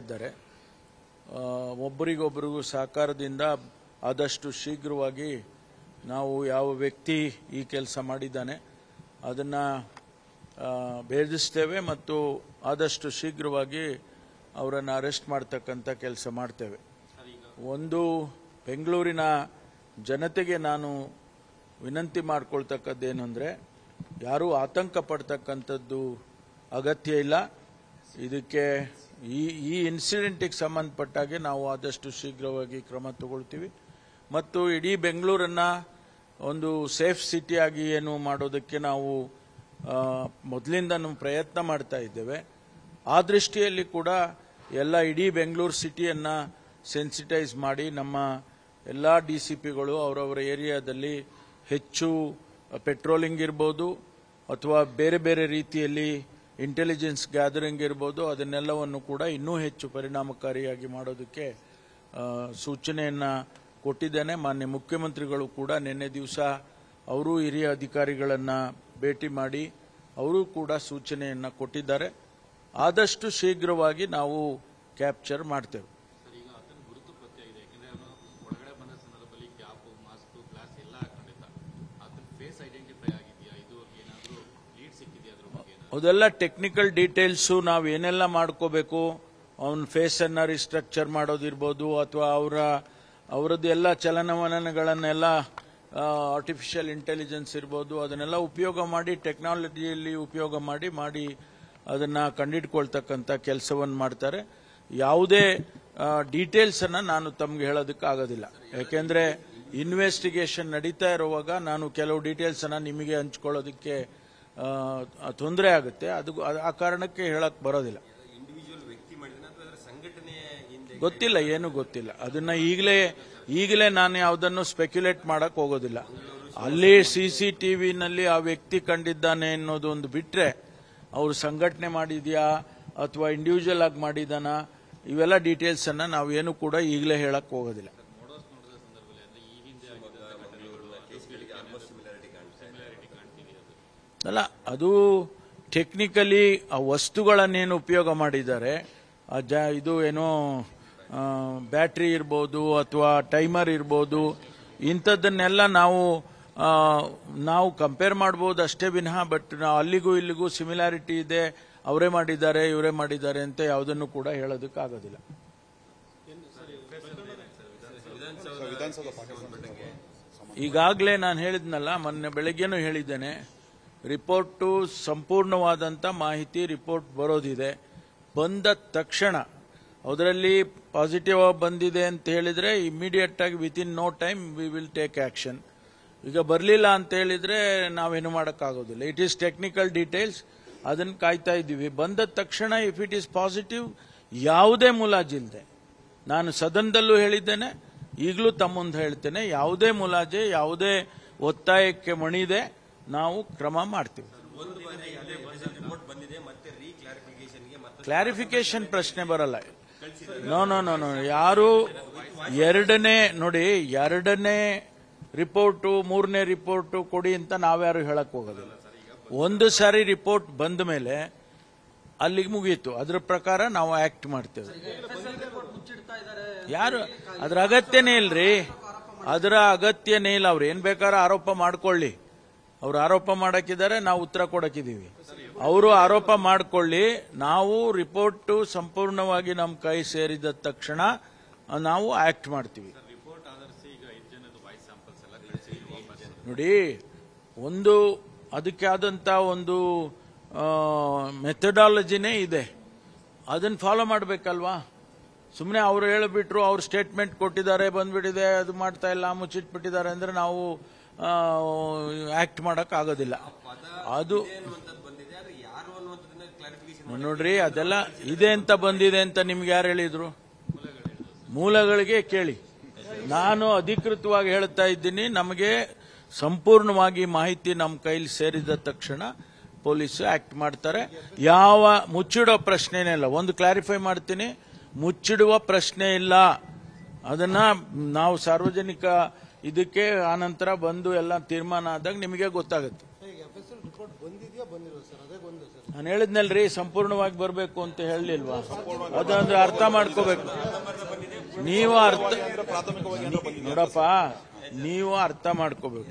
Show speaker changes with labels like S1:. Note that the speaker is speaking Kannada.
S1: ಇದ್ದಾರೆ ಒಬ್ಬರಿಗೊಬ್ಬರಿಗೂ ಸಹಕಾರದಿಂದ ಆದಷ್ಟು ಶೀಘ್ರವಾಗಿ ನಾವು ಯಾವ ವ್ಯಕ್ತಿ ಈ ಕೆಲಸ ಮಾಡಿದ್ದಾನೆ ಅದನ್ನು ಭೇದಿಸ್ತೇವೆ ಮತ್ತು ಆದಷ್ಟು ಶೀಘ್ರವಾಗಿ ಅವರನ್ನು ಅರೆಸ್ಟ್ ಮಾಡ್ತಕ್ಕಂಥ ಕೆಲಸ ಮಾಡ್ತೇವೆ ಒಂದು ಬೆಂಗಳೂರಿನ ಜನತೆಗೆ ನಾನು ವಿನಂತಿ ಮಾಡ್ಕೊಳ್ತಕ್ಕದ್ದೇನೆಂದರೆ ಯಾರೂ ಆತಂಕ ಪಡ್ತಕ್ಕಂಥದ್ದು ಅಗತ್ಯ ಇಲ್ಲ ಇದಕ್ಕೆ ಈ ಈ ಇನ್ಸಿಡೆಂಟಿಗೆ ಸಂಬಂಧಪಟ್ಟಾಗೆ ನಾವು ಆದಷ್ಟು ಶೀಘ್ರವಾಗಿ ಕ್ರಮ ತಗೊಳ್ತೀವಿ ಮತ್ತು ಇಡೀ ಬೆಂಗಳೂರನ್ನು ಒಂದು ಸೇಫ್ ಸಿಟಿಯಾಗಿ ಏನು ಮಾಡೋದಕ್ಕೆ ನಾವು ಮೊದಲಿಂದ ಪ್ರಯತ್ನ ಮಾಡ್ತಾ ಇದ್ದೇವೆ ಆ ದೃಷ್ಟಿಯಲ್ಲಿ ಕೂಡ ಎಲ್ಲ ಇಡೀ ಬೆಂಗಳೂರು ಸಿಟಿಯನ್ನು ಸೆನ್ಸಿಟೈಸ್ ಮಾಡಿ ನಮ್ಮ ಎಲ್ಲ ಡಿ ಸಿ ಪಿಗಳು ಅವರವರ ಏರಿಯಾದಲ್ಲಿ ಹೆಚ್ಚು ಪೆಟ್ರೋಲಿಂಗ್ ಇರ್ಬೋದು ಅಥವಾ ಬೇರೆ ಬೇರೆ ರೀತಿಯಲ್ಲಿ ಇಂಟೆಲಿಜೆನ್ಸ್ ಗ್ಯಾದರಿಂಗ್ ಇರ್ಬೋದು ಅದನ್ನೆಲ್ಲವನ್ನು ಕೂಡ ಇನ್ನೂ ಹೆಚ್ಚು ಪರಿಣಾಮಕಾರಿಯಾಗಿ ಮಾಡೋದಕ್ಕೆ ಸೂಚನೆಯನ್ನು ಕೊಟ್ಟಿದ್ದೇನೆ ಮಾನ್ಯ ಮುಖ್ಯಮಂತ್ರಿಗಳು ಕೂಡ ನಿನ್ನೆ ದಿವಸ ಅವರು ಹಿರಿಯ ಅಧಿಕಾರಿಗಳನ್ನು ಭೇಟಿ ಮಾಡಿ ಅವರು ಕೂಡ ಸೂಚನೆಯನ್ನು ಕೊಟ್ಟಿದ್ದಾರೆ ಆದಷ್ಟು ಶೀಘ್ರವಾಗಿ ನಾವು ಕ್ಯಾಪ್ಚರ್ ಮಾಡ್ತೇವೆ ಅದೆಲ್ಲ ಟೆಕ್ನಿಕಲ್ ಡೀಟೇಲ್ಸು ನಾವು ಏನೆಲ್ಲ ಮಾಡ್ಕೋಬೇಕು ಅವನ ಫೇಸನ್ನು ರಿಸ್ಟ್ರಕ್ಚರ್ ಮಾಡೋದಿರ್ಬೋದು ಅಥವಾ ಅವರ ಅವರದ್ದು ಎಲ್ಲ ಚಲನವಲನಗಳನ್ನೆಲ್ಲ ಆರ್ಟಿಫಿಷಿಯಲ್ ಇಂಟೆಲಿಜೆನ್ಸ್ ಇರ್ಬೋದು ಅದನ್ನೆಲ್ಲ ಉಪಯೋಗ ಮಾಡಿ ಟೆಕ್ನಾಲಜಿಯಲ್ಲಿ ಉಪಯೋಗ ಮಾಡಿ ಮಾಡಿ ಅದನ್ನು ಕಂಡಿಟ್ಕೊಳ್ತಕ್ಕಂಥ ಕೆಲಸವನ್ನು ಮಾಡ್ತಾರೆ ಯಾವುದೇ ಡೀಟೇಲ್ಸನ್ನು ನಾನು ತಮ್ಗೆ ಹೇಳೋದಕ್ಕೆ ಆಗೋದಿಲ್ಲ ಯಾಕೆಂದರೆ ಇನ್ವೆಸ್ಟಿಗೇಷನ್ ನಡೀತಾ ಇರುವಾಗ ನಾನು ಕೆಲವು ಡೀಟೇಲ್ಸನ್ನು ನಿಮಗೆ ಹಂಚ್ಕೊಳ್ಳೋದಕ್ಕೆ ತೊಂದರೆ ಆಗುತ್ತೆ ಅದು ಆ ಕಾರಣಕ್ಕೆ ಹೇಳಕ್ ಬರೋದಿಲ್ಲ ಗೊತ್ತಿಲ್ಲ ಏನು ಗೊತ್ತಿಲ್ಲ ಅದನ್ನ ಈಗಲೇ ಈಗಲೇ ನಾನು ಯಾವುದನ್ನು ಸ್ಪೆಕ್ಯುಲೇಟ್ ಮಾಡಕ್ ಹೋಗೋದಿಲ್ಲ ಅಲ್ಲಿ ಸಿ ಸಿ ಆ ವ್ಯಕ್ತಿ ಕಂಡಿದ್ದಾನೆ ಅನ್ನೋದು ಒಂದು ಬಿಟ್ರೆ ಅವರು ಸಂಘಟನೆ ಮಾಡಿದ್ಯಾ ಅಥವಾ ಇಂಡಿವಿಜುವಲ್ ಆಗಿ ಮಾಡಿದಾನ ಇವೆಲ್ಲ ಡೀಟೇಲ್ಸ್ ಅನ್ನ ನಾವೇನು ಕೂಡ ಈಗಲೇ ಹೇಳಕ್ ಹೋಗೋದಿಲ್ಲ ಅಲ್ಲ ಅದು ಟೆಕ್ನಿಕಲಿ ಆ ವಸ್ತುಗಳನ್ನೇನು ಉಪಯೋಗ ಮಾಡಿದ್ದಾರೆ ಇದು ಏನೋ ಬ್ಯಾಟ್ರಿ ಇರ್ಬೋದು ಅಥವಾ ಟೈಮರ್ ಇರ್ಬೋದು ಇಂಥದ್ದನ್ನೆಲ್ಲ ನಾವು ನಾವು ಕಂಪೇರ್ ಮಾಡ್ಬೋದು ಅಷ್ಟೇ ವಿನಃ ಬಟ್ ಅಲ್ಲಿಗೂ ಇಲ್ಲಿಗೂ ಸಿಮಿಲಾರಿಟಿ ಇದೆ ಅವರೇ ಮಾಡಿದ್ದಾರೆ ಇವರೇ ಮಾಡಿದ್ದಾರೆ ಅಂತ ಯಾವುದನ್ನು ಕೂಡ ಹೇಳೋದಕ್ಕಾಗೋದಿಲ್ಲ ಈಗಾಗಲೇ ನಾನು ಹೇಳಿದ್ನಲ್ಲ ಮೊನ್ನೆ ಬೆಳಗ್ಗೆನೂ ಹೇಳಿದ್ದೇನೆ ರಿಪೋರ್ಟು ಸಂಪೂರ್ಣವಾದಂಥ ಮಾಹಿತಿ ರಿಪೋರ್ಟ್ ಬರೋದಿದೆ ಬಂದ ತಕ್ಷಣ ಅದರಲ್ಲಿ ಪಾಸಿಟಿವ್ ಆಗಿ ಬಂದಿದೆ ಅಂತ ಹೇಳಿದರೆ ಇಮ್ಮಿಡಿಯೇಟಾಗಿ in no time we will take action ಈಗ ಬರಲಿಲ್ಲ ಅಂತ ಹೇಳಿದರೆ ನಾವೇನು ಮಾಡೋಕ್ಕಾಗೋದಿಲ್ಲ ಇಟ್ ಈಸ್ ಟೆಕ್ನಿಕಲ್ ಡೀಟೇಲ್ಸ್ ಅದನ್ನು ಕಾಯ್ತಾ ಇದ್ದೀವಿ ಬಂದ ತಕ್ಷಣ ಇಫ್ ಇಟ್ ಈಸ್ ಪಾಸಿಟಿವ್ ಯಾವುದೇ ಮುಲಾಜಿಲ್ಲದೆ ನಾನು ಸದನದಲ್ಲೂ ಹೇಳಿದ್ದೇನೆ ಈಗಲೂ ತಮ್ಮೊಂದು ಹೇಳ್ತೇನೆ ಯಾವುದೇ ಮುಲಾಜೆ ಯಾವುದೇ ಒತ್ತಾಯಕ್ಕೆ ಮಣಿದೆ ನಾವು ಕ್ರಮ ಮಾಡ್ತೀವಿ ಕ್ಲಾರಿಫಿಕೇಶನ್ ಪ್ರಶ್ನೆ ಬರಲ್ಲ ನೋ ನೋ ನೋ ನೋ ಯಾರು ಎರಡನೇ ನೋಡಿ ಎರಡನೇ ರಿಪೋರ್ಟು ಮೂರನೇ ರಿಪೋರ್ಟು ಕೊಡಿ ಅಂತ ನಾವ್ಯಾರು ಹೇಳಕ್ ಹೋಗೋದಿಲ್ಲ ಒಂದು ಸಾರಿ ರಿಪೋರ್ಟ್ ಬಂದ ಮೇಲೆ ಅಲ್ಲಿಗೆ ಮುಗಿಯಿತು ಅದ್ರ ಪ್ರಕಾರ ನಾವು ಆಕ್ಟ್ ಮಾಡ್ತೇವೆ ಯಾರು ಅದ್ರ ಅಗತ್ಯನೇ ಇಲ್ರಿ ಅದರ ಅಗತ್ಯನೇ ಇಲ್ಲ ಅವ್ರು ಏನ್ ಬೇಕಾದ್ರೂ ಆರೋಪ ಮಾಡ್ಕೊಳ್ಳಿ ಅವರು ಆರೋಪ ಮಾಡಕ್ಕಿದ್ದಾರೆ ನಾವು ಉತ್ತರ ಕೊಡಕ್ಕಿದ್ದೀವಿ ಅವರು ಆರೋಪ ಮಾಡಿಕೊಳ್ಳಿ ನಾವು ರಿಪೋರ್ಟ್ ಸಂಪೂರ್ಣವಾಗಿ ನಮ್ಮ ಕೈ ಸೇರಿದ ತಕ್ಷಣ ನಾವು ಆಕ್ಟ್ ಮಾಡ್ತೀವಿ ನೋಡಿ ಒಂದು ಅದಕ್ಕೆ ಆದಂತ ಒಂದು ಮೆಥಡಾಲಜಿನೇ ಇದೆ ಅದನ್ನ ಫಾಲೋ ಮಾಡಬೇಕಲ್ವಾ ಸುಮ್ಮನೆ ಅವ್ರು ಹೇಳಿಬಿಟ್ರು ಅವ್ರು ಸ್ಟೇಟ್ಮೆಂಟ್ ಕೊಟ್ಟಿದ್ದಾರೆ ಬಂದ್ಬಿಟ್ಟಿದೆ ಅದು ಮಾಡ್ತಾ ಇಲ್ಲ ಮುಚ್ಚಿಟ್ಬಿಟ್ಟಿದ್ದಾರೆ ಅಂದ್ರೆ ನಾವು ಆಕ್ಟ್ ಮಾಡೋಕ್ಕಾಗೋದಿಲ್ಲ ಅದು ನೋಡ್ರಿ ಅದೆಲ್ಲ ಇದೆ ಅಂತ ಬಂದಿದೆ ಅಂತ ನಿಮ್ಗೆ ಯಾರು ಹೇಳಿದ್ರು ಮೂಲಗಳಿಗೆ ಕೇಳಿ ನಾನು ಅಧಿಕೃತವಾಗಿ ಹೇಳ್ತಾ ಇದ್ದೀನಿ ನಮಗೆ ಸಂಪೂರ್ಣವಾಗಿ ಮಾಹಿತಿ ನಮ್ಮ ಕೈಲಿ ಸೇರಿದ ತಕ್ಷಣ ಪೊಲೀಸ್ ಆಕ್ಟ್ ಮಾಡ್ತಾರೆ ಯಾವ ಮುಚ್ಚಿಡೋ ಪ್ರಶ್ನೆ ಇಲ್ಲ ಒಂದು ಕ್ಲಾರಿಫೈ ಮಾಡ್ತೀನಿ ಮುಚ್ಚಿಡುವ ಪ್ರಶ್ನೆ ಇಲ್ಲ ಅದನ್ನ ನಾವು ಸಾರ್ವಜನಿಕ ಇದಕ್ಕೆ ಆನಂತರ ಬಂದು ಎಲ್ಲ ತೀರ್ಮಾನ ಆದಾಗ ನಿಮಗೆ ಗೊತ್ತಾಗುತ್ತೆ ನಾನು ಹೇಳಿದ್ನಲ್ರಿ ಸಂಪೂರ್ಣವಾಗಿ ಬರಬೇಕು ಅಂತ ಹೇಳಲಿಲ್ವಾ ಅದಂದ್ರೆ ಅರ್ಥ ಮಾಡ್ಕೋಬೇಕು ನೀವು ಅರ್ಥ ನೋಡಪ್ಪ ನೀವು ಅರ್ಥ ಮಾಡ್ಕೋಬೇಕು